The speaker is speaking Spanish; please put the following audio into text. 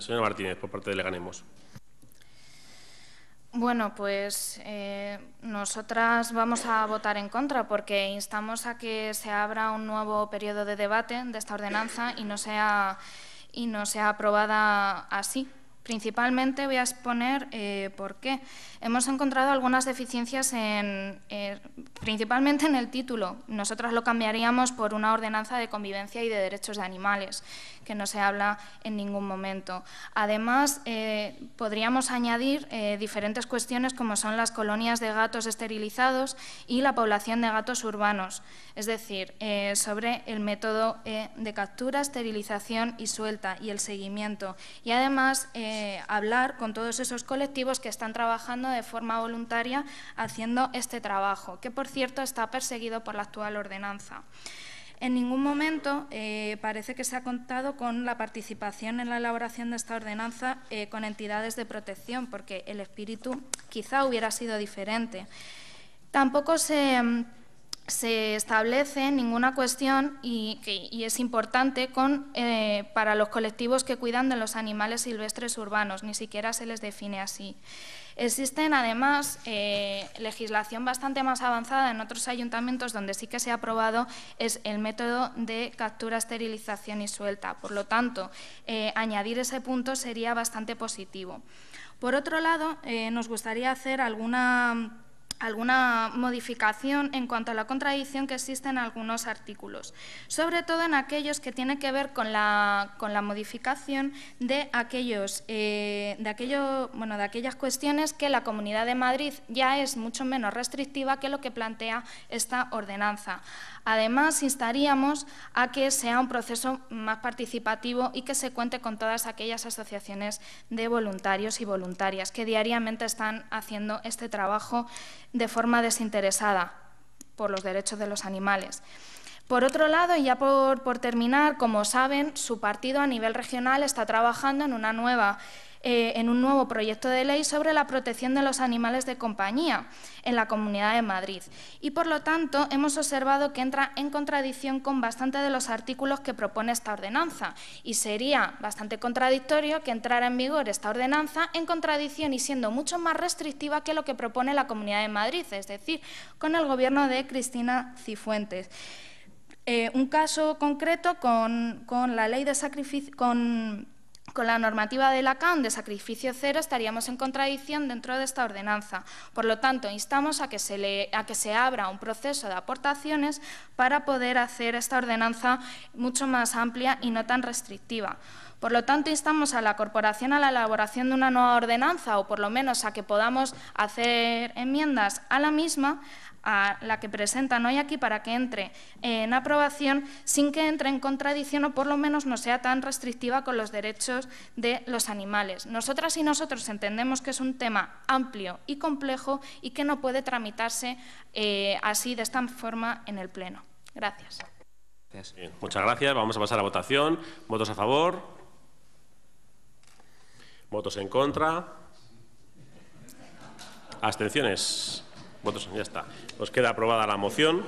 Señora Martínez, por parte de Leganemos. Bueno, pues eh, nosotras vamos a votar en contra porque instamos a que se abra un nuevo periodo de debate de esta ordenanza y no sea, y no sea aprobada así. Principalmente voy a exponer eh, por qué. Hemos encontrado algunas deficiencias en, eh, principalmente en el título. Nosotros lo cambiaríamos por una ordenanza de convivencia y de derechos de animales, que no se habla en ningún momento. Además, eh, podríamos añadir diferentes cuestiones como son las colonias de gatos esterilizados y la población de gatos urbanos, es decir, sobre el método de captura, esterilización y suelta y el seguimiento. Y además, hablar con todos esos colectivos que están trabajando de forma voluntaria haciendo este trabajo, que por cierto está perseguido por la actual ordenanza. En ningún momento eh, parece que se ha contado con la participación en la elaboración de esta ordenanza eh, con entidades de protección, porque el espíritu quizá hubiera sido diferente. Tampoco se mm, se establece ninguna cuestión y, es importante con, eh, para los colectivos que cuidan de los animales silvestres urbanos, ni siquiera se les define así. Existen además eh, legislación bastante más avanzada en otros ayuntamientos donde sí que se ha aprobado es el método de captura, esterilización y suelta. Por lo tanto, eh, añadir ese punto sería bastante positivo. Por otro lado, nos gustaría hacer alguna alguna modificación en cuanto a la contradicción que existe en algunos artículos, sobre todo en aquellos que tienen que ver con la, con la modificación de, aquellos, eh, de, aquello, bueno, de aquellas cuestiones que la Comunidad de Madrid ya es mucho menos restrictiva que lo que plantea esta ordenanza. Además, instaríamos a que sea un proceso más participativo y que se cuente con todas aquellas asociaciones de voluntarios y voluntarias que diariamente están haciendo este trabajo de forma desinteresada por los derechos de los animales. Por otro lado, y ya por, por terminar, como saben, su partido a nivel regional está trabajando en una nueva eh, en un nuevo proyecto de ley sobre la protección de los animales de compañía en la Comunidad de Madrid. Y, por lo tanto, hemos observado que entra en contradicción con bastante de los artículos que propone esta ordenanza. Y sería bastante contradictorio que entrara en vigor esta ordenanza en contradicción y siendo mucho más restrictiva que lo que propone la Comunidad de Madrid, es decir, con el Gobierno de Cristina Cifuentes. Eh, un caso concreto con, con la ley de sacrificio, con con la normativa de Lacan de sacrificio cero estaríamos en contradicción dentro de esta ordenanza. Por lo tanto, instamos a que se, a que se abra un proceso de aportaciones para poder hacer esta ordenanza mucho más amplia y no tan restrictiva. Por lo tanto, instamos a la corporación a la elaboración de una nueva ordenanza o por lo menos a que podamos hacer enmiendas a la misma, a la que presentan hoy aquí para que entre en aprobación sin que entre en contradicción o por lo menos no sea tan restrictiva con los derechos de los animales. Nosotras y nosotros entendemos que es un tema amplio y complejo y que no puede tramitarse eh, así de esta forma en el Pleno. Gracias. muchas gracias. Vamos a pasar a votación. ¿Votos a favor? ¿Votos en contra? ¿Abstenciones? Votos, pues ya está. Os queda aprobada la moción.